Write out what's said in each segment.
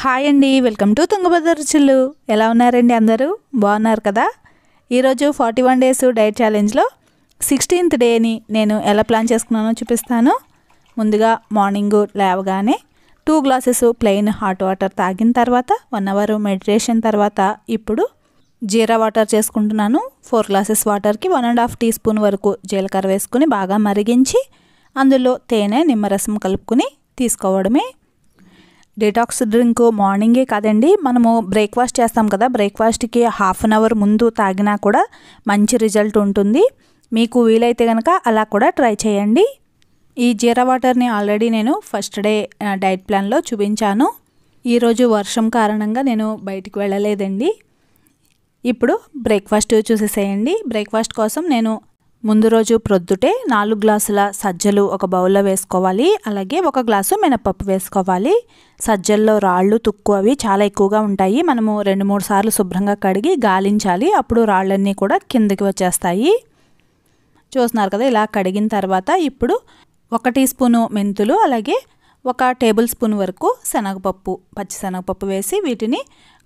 hi అండి welcome to Tungabhadra చిల్లు ఎలా ఉన్నారండి అందరూ బాగున్నారు కదా ఈరోజు ఫార్టీ వన్ డేస్ డైట్ ఛాలెంజ్లో సిక్స్టీన్త్ డేని నేను ఎలా ప్లాన్ చేసుకున్నానో చూపిస్తాను ముందుగా మార్నింగ్ లేవగానే two glasses plain hot water తాగిన తర్వాత వన్ అవర్ మెడిటేషన్ తర్వాత ఇప్పుడు జీరా వాటర్ చేసుకుంటున్నాను ఫోర్ గ్లాసెస్ వాటర్కి one and half teaspoon వరకు జీలకర్ర వేసుకుని బాగా మరిగించి అందులో తేనె నిమ్మరసం కలుపుకుని తీసుకోవడమే డేటాక్స్ డ్రింక్ మార్నింగే కాదండి మనము బ్రేక్ఫాస్ట్ చేస్తాం కదా బ్రేక్ఫాస్ట్కి హాఫ్ అన్ అవర్ ముందు తాగినా కూడా మంచి రిజల్ట్ ఉంటుంది మీకు వీలైతే కనుక అలా కూడా ట్రై చేయండి ఈ జీరా వాటర్ని ఆల్రెడీ నేను ఫస్ట్ డే డైట్ ప్లాన్లో చూపించాను ఈరోజు వర్షం కారణంగా నేను బయటికి వెళ్ళలేదండి ఇప్పుడు బ్రేక్ఫాస్ట్ చూసేసేయండి బ్రేక్ఫాస్ట్ కోసం నేను ముందు రోజు ప్రొద్దుటే నాలుగు గ్లాసుల సజ్జలు ఒక బౌల్లో వేసుకోవాలి అలాగే ఒక గ్లాసు మినపప్పు వేసుకోవాలి సజ్జల్లో రాళ్ళు తుక్కు అవి చాలా ఎక్కువగా ఉంటాయి మనము రెండు మూడు సార్లు శుభ్రంగా కడిగి గాలించాలి అప్పుడు రాళ్ళన్నీ కూడా కిందకి వచ్చేస్తాయి చూస్తున్నారు కదా ఇలా కడిగిన తర్వాత ఇప్పుడు ఒక టీ స్పూను మెంతులు అలాగే ఒక టేబుల్ స్పూన్ వరకు శనగపప్పు పచ్చి శనగపప్పు వేసి వీటిని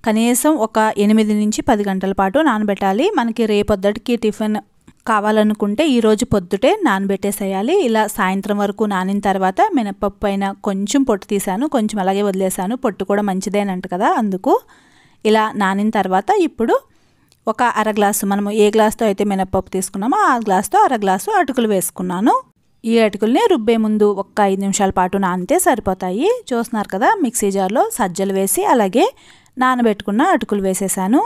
కనీసం ఒక ఎనిమిది నుంచి పది గంటల పాటు నానబెట్టాలి మనకి రేపొద్దటికి టిఫిన్ కావాలనుకుంటే ఈరోజు పొద్దుటే నానబెట్టేసేయాలి ఇలా సాయంత్రం వరకు నానిన తర్వాత మినపప్పు పైన కొంచెం పొట్టు తీశాను కొంచెం అలాగే వదిలేసాను పొట్టు కూడా మంచిదేనంట కదా అందుకు ఇలా నానిన తర్వాత ఇప్పుడు ఒక అర గ్లాసు మనము ఏ గ్లాస్తో అయితే మినపప్పు తీసుకున్నామో ఆ గ్లాస్తో అర గ్లాసు అటుకులు వేసుకున్నాను ఈ అటుకుల్ని రుబ్బే ముందు ఒక్క ఐదు నిమిషాల పాటు నానితే సరిపోతాయి చూస్తున్నారు కదా మిక్సీ జార్లో సజ్జలు వేసి అలాగే నానబెట్టుకున్న అటుకులు వేసేసాను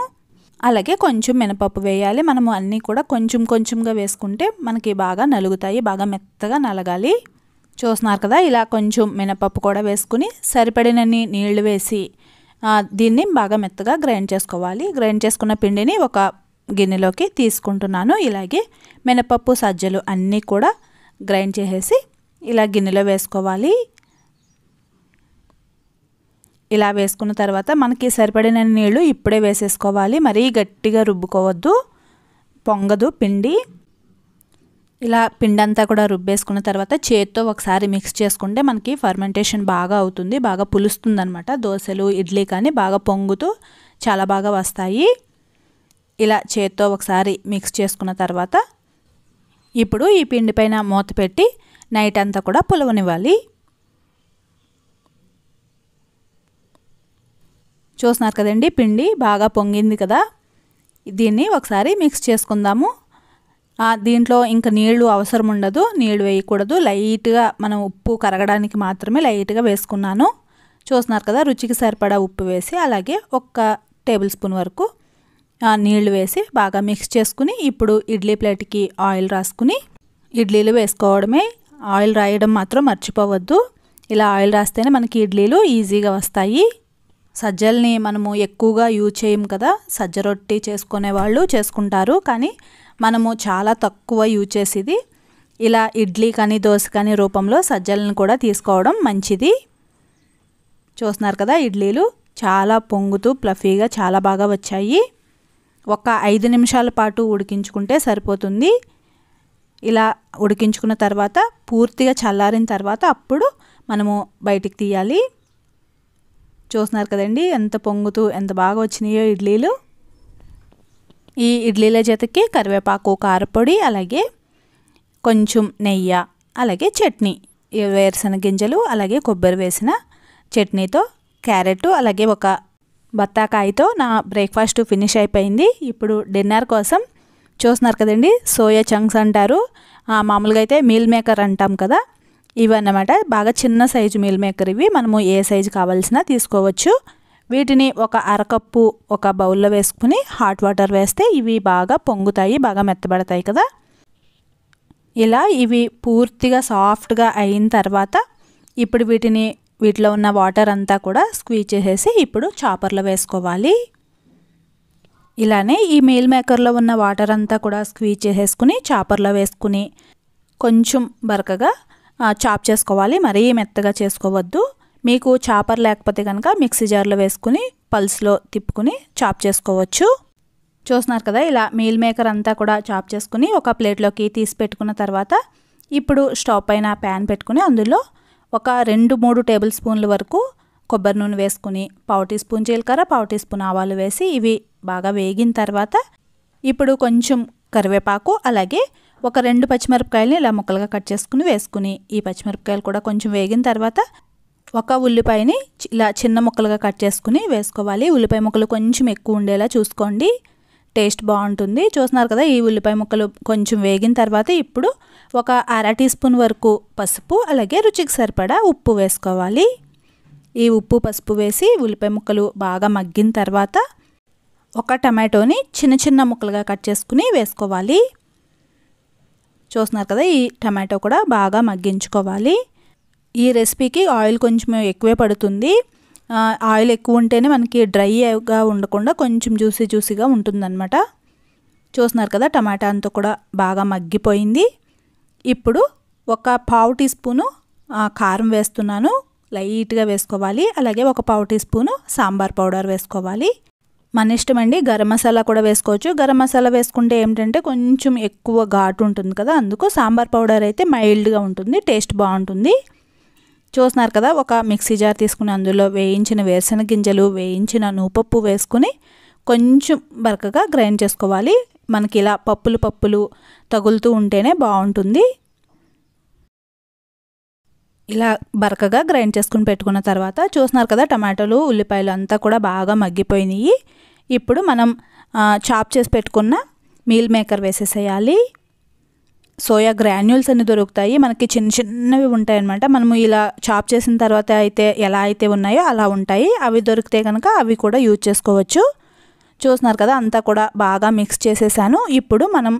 అలాగే కొంచెం మినపప్పు వేయాలి మనము అన్నీ కూడా కొంచెం కొంచెంగా వేసుకుంటే మనకి బాగా నలుగుతాయి బాగా మెత్తగా నలగాలి చూస్తున్నారు కదా ఇలా కొంచెం మినపప్పు కూడా వేసుకుని సరిపడినన్ని నీళ్లు వేసి దీన్ని బాగా మెత్తగా గ్రైండ్ చేసుకోవాలి గ్రైండ్ చేసుకున్న పిండిని ఒక గిన్నెలోకి తీసుకుంటున్నాను ఇలాగే మినపప్పు సజ్జలు అన్నీ కూడా గ్రైండ్ చేసేసి ఇలా గిన్నెలో వేసుకోవాలి ఇలా వేసుకున్న తర్వాత మనకి సరిపడిన నీళ్లు ఇప్పుడే వేసేసుకోవాలి మరీ గట్టిగా రుబ్బుకోవద్దు పొంగదు పిండి ఇలా పిండి అంతా కూడా రుబ్బేసుకున్న తర్వాత చేత్తో ఒకసారి మిక్స్ చేసుకుంటే మనకి ఫర్మెంటేషన్ బాగా అవుతుంది బాగా పులుస్తుంది అనమాట దోశలు ఇడ్లీ కానీ బాగా పొంగుతూ చాలా బాగా వస్తాయి ఇలా చేత్తో ఒకసారి మిక్స్ చేసుకున్న తర్వాత ఇప్పుడు ఈ పిండి పైన మూత పెట్టి నైట్ అంతా కూడా పులవనివ్వాలి చూస్తున్నారు కదండి పిండి బాగా పొంగింది కదా దీన్ని ఒకసారి మిక్స్ చేసుకుందాము దీంట్లో ఇంకా నీళ్లు అవసరం ఉండదు నీళ్లు వేయకూడదు లైట్గా మనం ఉప్పు కరగడానికి మాత్రమే లైట్గా వేసుకున్నాను చూస్తున్నారు కదా రుచికి సరిపడా ఉప్పు వేసి అలాగే ఒక్క టేబుల్ స్పూన్ వరకు నీళ్లు వేసి బాగా మిక్స్ చేసుకుని ఇప్పుడు ఇడ్లీ ప్లేట్కి ఆయిల్ రాసుకుని ఇడ్లీలు వేసుకోవడమే ఆయిల్ రాయడం మాత్రం మర్చిపోవద్దు ఇలా ఆయిల్ రాస్తేనే మనకి ఇడ్లీలు ఈజీగా వస్తాయి సజ్జల్ని మనము ఎక్కువగా యూజ్ చేయం కదా సజ్జ రొట్టి చేసుకునే వాళ్ళు చేసుకుంటారు కానీ మనము చాలా తక్కువ యూజ్ చేసేది ఇలా ఇడ్లీ కానీ దోశ కానీ రూపంలో సజ్జలను కూడా తీసుకోవడం మంచిది చూస్తున్నారు కదా ఇడ్లీలు చాలా పొంగుతూ ప్లఫీగా చాలా బాగా వచ్చాయి ఒక ఐదు నిమిషాల పాటు ఉడికించుకుంటే సరిపోతుంది ఇలా ఉడికించుకున్న తర్వాత పూర్తిగా చల్లారిన తర్వాత అప్పుడు మనము బయటికి తీయాలి చూస్తున్నారు కదండి ఎంత పొంగుతూ ఎంత బాగా వచ్చినాయో ఇడ్లీలు ఈ ఇడ్లీల జతకి కరివేపాకు కారపొడి అలాగే కొంచెం నెయ్యి అలాగే చట్నీ వేరుశనగ గింజలు అలాగే కొబ్బరి వేసిన చట్నీతో క్యారెట్ అలాగే ఒక బత్తాకాయతో నా బ్రేక్ఫాస్ట్ ఫినిష్ అయిపోయింది ఇప్పుడు డిన్నర్ కోసం చూస్తున్నారు కదండి సోయా చంక్స్ అంటారు మామూలుగా అయితే మీల్ మేకర్ అంటాం కదా ఇవన్నమాట బాగా చిన్న సైజు మీల్ మేకర్ ఇవి మనము ఏ సైజు కావాల్సినా తీసుకోవచ్చు వీటిని ఒక అరకప్పు ఒక బౌల్లో వేసుకుని హాట్ వాటర్ వేస్తే ఇవి బాగా పొంగుతాయి బాగా మెత్తబడతాయి కదా ఇలా ఇవి పూర్తిగా సాఫ్ట్గా అయిన తర్వాత ఇప్పుడు వీటిని వీటిలో ఉన్న వాటర్ అంతా కూడా స్క్వీజ్ చేసేసి ఇప్పుడు చాపర్లో వేసుకోవాలి ఇలానే ఈ మీల్ మేకర్లో ఉన్న వాటర్ అంతా కూడా స్క్వీజ్ చేసేసుకుని చాపర్లో వేసుకుని కొంచెం బరకగా చాప్ చేసుకోవాలి మరీ మెత్తగా చేసుకోవద్దు మీకు చాపర్ లేకపోతే కనుక మిక్సీ జార్లో వేసుకుని పల్స్లో తిప్పుకుని చాప్ చేసుకోవచ్చు చూస్తున్నారు కదా ఇలా మీల్ మేకర్ అంతా కూడా చాప్ చేసుకుని ఒక ప్లేట్లోకి తీసి పెట్టుకున్న తర్వాత ఇప్పుడు స్టవ్ పైన ప్యాన్ పెట్టుకుని అందులో ఒక రెండు మూడు టేబుల్ స్పూన్ల వరకు కొబ్బరి నూనె వేసుకుని పావు టీ స్పూన్ జీలకర్ర పావు టీ స్పూన్ ఆవాలు వేసి ఇవి బాగా వేగిన తర్వాత ఇప్పుడు కొంచెం కరివేపాకు అలాగే ఒక రెండు పచ్చిమిరపకాయలని ఇలా ముక్కలుగా కట్ చేసుకుని వేసుకుని ఈ పచ్చిమిరపకాయలు కూడా కొంచెం వేగిన తర్వాత ఒక ఉల్లిపాయని ఇలా చిన్న ముక్కలుగా కట్ చేసుకుని వేసుకోవాలి ఉల్లిపాయ ముక్కలు కొంచెం ఎక్కువ ఉండేలా చూసుకోండి టేస్ట్ బాగుంటుంది చూస్తున్నారు కదా ఈ ఉల్లిపాయ ముక్కలు కొంచెం వేగిన తర్వాత ఇప్పుడు ఒక అర టీ స్పూన్ వరకు పసుపు అలాగే రుచికి సరిపడా ఉప్పు వేసుకోవాలి ఈ ఉప్పు పసుపు వేసి ఉల్లిపాయ ముక్కలు బాగా మగ్గిన తర్వాత ఒక టమాటోని చిన్న చిన్న ముక్కలుగా కట్ చేసుకుని వేసుకోవాలి చూస్తున్నారు కదా ఈ టమాటో కూడా బాగా మగ్గించుకోవాలి ఈ రెసిపీకి ఆయిల్ కొంచెం ఎక్కువే పడుతుంది ఆయిల్ ఎక్కువ ఉంటేనే మనకి డ్రైగా ఉండకుండా కొంచెం జ్యూసీ జ్యూసీగా ఉంటుందన్నమాట చూస్తున్నారు కదా టమాటా అంతా కూడా బాగా మగ్గిపోయింది ఇప్పుడు ఒక పావు టీ స్పూను కారం వేస్తున్నాను లైట్గా వేసుకోవాలి అలాగే ఒక పావు టీ స్పూను సాంబార్ పౌడర్ వేసుకోవాలి మన ఇష్టం అండి గరం మసాలా కూడా వేసుకోవచ్చు గరం మసాలా వేసుకుంటే ఏంటంటే కొంచెం ఎక్కువ ఘాటు ఉంటుంది కదా అందుకు సాంబార్ పౌడర్ అయితే మైల్డ్గా ఉంటుంది టేస్ట్ బాగుంటుంది చూస్తున్నారు కదా ఒక మిక్సీ జార్ తీసుకుని అందులో వేయించిన వేరుశనగ గింజలు వేయించిన నూపప్పు వేసుకుని కొంచెం బరకగా గ్రైండ్ చేసుకోవాలి మనకి ఇలా పప్పులు పప్పులు తగులుతూ ఉంటేనే బాగుంటుంది ఇలా బరకగా గ్రైండ్ చేసుకుని పెట్టుకున్న తర్వాత చూస్తున్నారు కదా టమాటోలు ఉల్లిపాయలు అంతా కూడా బాగా మగ్గిపోయినాయి ఇప్పుడు మనం చాప్ చేసి పెట్టుకున్న మీల్ మేకర్ వేసేసేయాలి సోయా గ్రాన్యూల్స్ అన్ని దొరుకుతాయి మనకి చిన్న చిన్నవి ఉంటాయి మనము ఇలా చాప్ చేసిన తర్వాత అయితే ఎలా అయితే ఉన్నాయో అలా ఉంటాయి అవి దొరికితే కనుక అవి కూడా యూజ్ చేసుకోవచ్చు చూస్తున్నారు కదా అంతా కూడా బాగా మిక్స్ చేసేసాను ఇప్పుడు మనం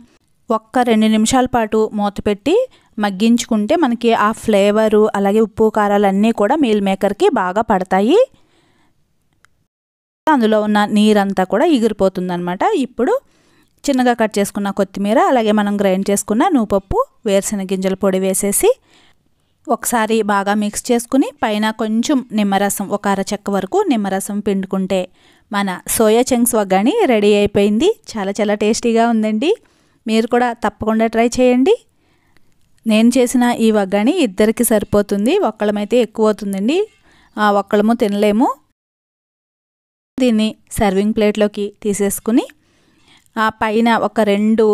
ఒక్క రెండు నిమిషాల పాటు మూత పెట్టి మగ్గించుకుంటే మనకి ఆ ఫ్లేవరు అలాగే ఉప్పు కారాలన్నీ కూడా మీల్ మేకర్కి బాగా పడతాయి అందులో ఉన్న నీరంతా కూడా ఎగిరిపోతుందనమాట ఇప్పుడు చిన్నగా కట్ చేసుకున్న కొత్తిమీర అలాగే మనం గ్రైండ్ చేసుకున్న నూపప్పు వేరుశెనగ గింజల పొడి వేసేసి ఒకసారి బాగా మిక్స్ చేసుకుని పైన కొంచెం నిమ్మరసం ఒక అరచెక్క వరకు నిమ్మరసం పిండుకుంటే మన సోయా చంక్స్ వగ్గాని రెడీ అయిపోయింది చాలా చాలా టేస్టీగా ఉందండి మీరు కూడా తప్పకుండా ట్రై చేయండి నేను చేసిన ఈ వగ్గాని ఇద్దరికి సరిపోతుంది ఒక్కళ్ళమైతే ఎక్కువ అవుతుందండి ఒక్కళ్ళము తినలేము దీన్ని సర్వింగ్ ప్లేట్లోకి తీసేసుకుని పైన ఒక రెండు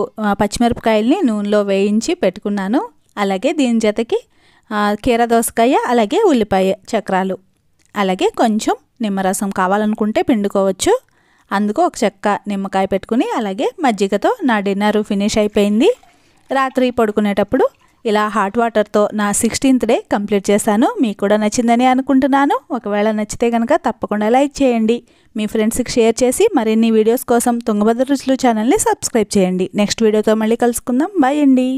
పచ్చిమిరపకాయల్ని నూనెలో వేయించి పెట్టుకున్నాను అలాగే దీని జతకి కీర దోసకాయ అలాగే ఉల్లిపాయ చక్రాలు అలాగే కొంచెం నిమ్మరసం కావాలనుకుంటే పిండుకోవచ్చు అందుకు ఒక చెక్క నిమ్మకాయ పెట్టుకుని అలాగే మజ్జిగతో నా డిన్నర్ ఫినిష్ అయిపోయింది రాత్రి పడుకునేటప్పుడు ఇలా హాట్ వాటర్తో నా సిక్స్టీన్త్ డే కంప్లీట్ చేశాను మీకు కూడా నచ్చిందని అనుకుంటున్నాను ఒకవేళ నచ్చితే కనుక తప్పకుండా లైక్ చేయండి మీ ఫ్రెండ్స్కి షేర్ చేసి మరిన్ని వీడియోస్ కోసం తుంగభద్ర రుచులు ఛానల్ని సబ్స్క్రైబ్ చేయండి నెక్స్ట్ వీడియోతో మళ్ళీ కలుసుకుందాం బాయ్ అండి